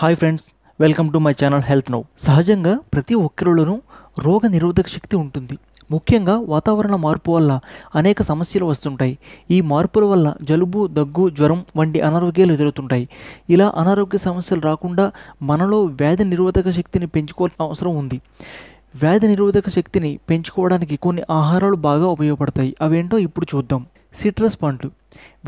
hi friends welcome to my channel health now సహజంగా ప్రతి ఒక్కరిలోనూ రోగ నిరోధక శక్తి ఉంటుంది ముఖ్యంగా వాతావరణ మార్పు వల్ల అనేక సమస్యలు వస్తుంటాయి ఈ మార్పుల వల్ల జలుబు దగ్గు జ్వరం వంటి అనారోగ్యాలు ఎదురుతుంటాయి ఇలా అనారోగ్య సమస్యలు రాకుండా మనలో వ్యాధి నిరోధక శక్తిని పెంచుకోవాల్సిన అవసరం ఉంది వ్యాధి నిరోధక శక్తిని పెంచుకోవడానికి కొన్ని ఆహారాలు బాగా ఉపయోగపడతాయి అవేంటో ఇప్పుడు చూద్దాం సిట్రస్ పండ్లు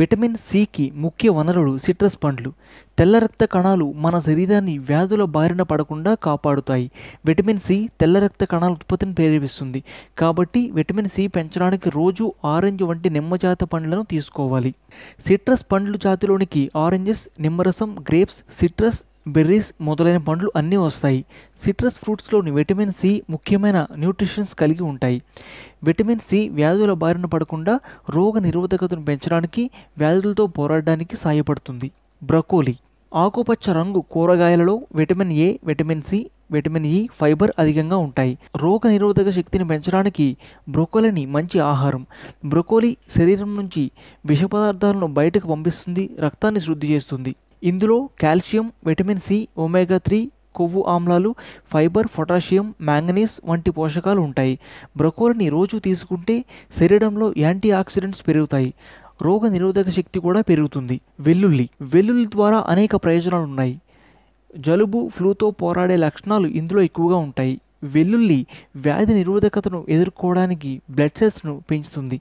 విటమిన్ సికి ముఖ్య వనరులు సిట్రస్ పండ్లు తెల్ల రక్త కణాలు మన శరీరాన్ని వ్యాధుల బారిన పడకుండా కాపాడుతాయి విటమిన్ సి తెల్ల రక్త కణాల ఉత్పత్తిని ప్రేరేపిస్తుంది కాబట్టి విటమిన్ సి పెంచడానికి రోజు ఆరెంజ్ వంటి నిమ్మజాత పండ్లను తీసుకోవాలి సిట్రస్ పండ్లు జాతిలోనికి ఆరెంజెస్ నిమ్మరసం గ్రేప్స్ సిట్రస్ బెర్రీస్ మొదలైన పండ్లు అన్నీ వస్తాయి సిట్రస్ ఫ్రూట్స్లోని విటమిన్ సి ముఖ్యమైన న్యూట్రిషన్స్ కలిగి ఉంటాయి విటమిన్ సి వ్యాధుల బారిన పడకుండా రోగ నిరోధకతను పెంచడానికి వ్యాధులతో పోరాడడానికి సహాయపడుతుంది బ్రకోలి ఆకుపచ్చ రంగు కూరగాయలలో vitamin A vitamin C vitamin E fibre అధికంగా ఉంటాయి రోగ నిరోధక శక్తిని పెంచడానికి బ్రొకోలిని మంచి ఆహారం బ్రొకోలి శరీరం నుంచి విష పదార్థాలను బయటకు పంపిస్తుంది రక్తాన్ని శుద్ధి చేస్తుంది ఇందులో calcium vitamin C omega three కొవ్వు ఆమ్లాలు ఫైబర్ పొటాషియం మ్యాంగనీస్ వంటి పోషకాలు ఉంటాయి బ్రొకోలిని రోజు తీసుకుంటే శరీరంలో యాంటీ ఆక్సిడెంట్స్ పెరుగుతాయి రోగ నిరోధక శక్తి కూడా పెరుగుతుంది వెల్లుల్లి వెల్లుల్లి ద్వారా అనేక ప్రయోజనాలు ఉన్నాయి జలుబు ఫ్లూతో పోరాడే లక్షణాలు ఇందులో ఎక్కువగా ఉంటాయి వెల్లుల్లి వ్యాధి నిరోధకతను ఎదుర్కోవడానికి బ్లడ్ సెల్స్ను పెంచుతుంది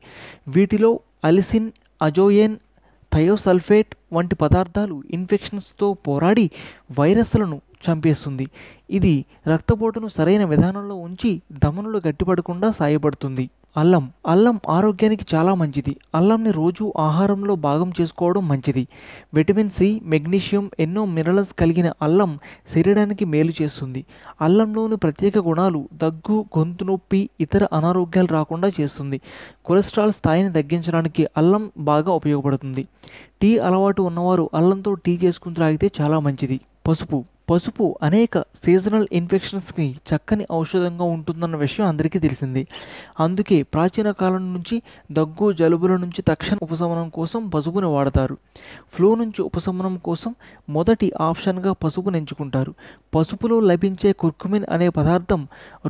వీటిలో అలిసిన్ అజోయెన్ థయోసల్ఫేట్ వంటి పదార్థాలు ఇన్ఫెక్షన్స్తో పోరాడి వైరస్లను చంపేస్తుంది ఇది రక్తపోటును సరైన విధానంలో ఉంచి ధమనులు గట్టిపడకుండా సాయపడుతుంది అల్లం అల్లం ఆరోగ్యానికి చాలా మంచిది అల్లంని రోజు ఆహారంలో భాగం చేసుకోవడం మంచిది విటమిన్ సి మెగ్నీషియం ఎన్నో మినరల్స్ కలిగిన అల్లం శరీరానికి మేలు చేస్తుంది అల్లంలోని ప్రత్యేక గుణాలు దగ్గు గొంతు నొప్పి ఇతర అనారోగ్యాలు రాకుండా చేస్తుంది కొలెస్ట్రాల్ స్థాయిని తగ్గించడానికి అల్లం బాగా ఉపయోగపడుతుంది టీ అలవాటు ఉన్నవారు అల్లంతో టీ చేసుకుని తాగితే చాలా మంచిది పసుపు పసుపు అనేక సీజనల్ ఇన్ఫెక్షన్స్కి చక్కని ఔషధంగా ఉంటుందన్న విషయం అందరికీ తెలిసింది అందుకే ప్రాచీన కాలం నుంచి దగ్గు జలుబుల నుంచి తక్షణ ఉపశమనం కోసం పసుపుని వాడతారు ఫ్లూ నుంచి ఉపశమనం కోసం మొదటి ఆప్షన్గా పసుపును ఎంచుకుంటారు పసుపులో లభించే కుర్కుమిన్ అనే పదార్థం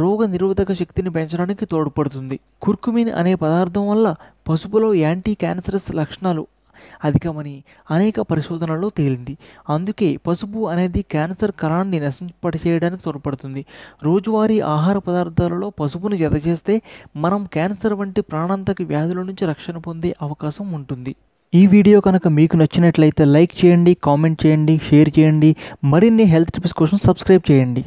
రోగ నిరోధక శక్తిని పెంచడానికి తోడ్పడుతుంది కుర్కుమిన్ అనే పదార్థం వల్ల పసుపులో యాంటీ క్యాన్సరస్ లక్షణాలు అధికమని అనేక పరిశోధనలో తేలింది అందుకే పసుపు అనేది క్యాన్సర్ కణాన్ని చేయడానికి తోడ్పడుతుంది రోజువారీ ఆహార పదార్థాలలో పసుపును జత చేస్తే మనం క్యాన్సర్ వంటి ప్రాణాంతక వ్యాధుల నుంచి రక్షణ పొందే అవకాశం ఉంటుంది ఈ వీడియో కనుక మీకు నచ్చినట్లయితే లైక్ చేయండి కామెంట్ చేయండి షేర్ చేయండి మరిన్ని హెల్త్ టిప్స్ కోసం సబ్స్క్రైబ్ చేయండి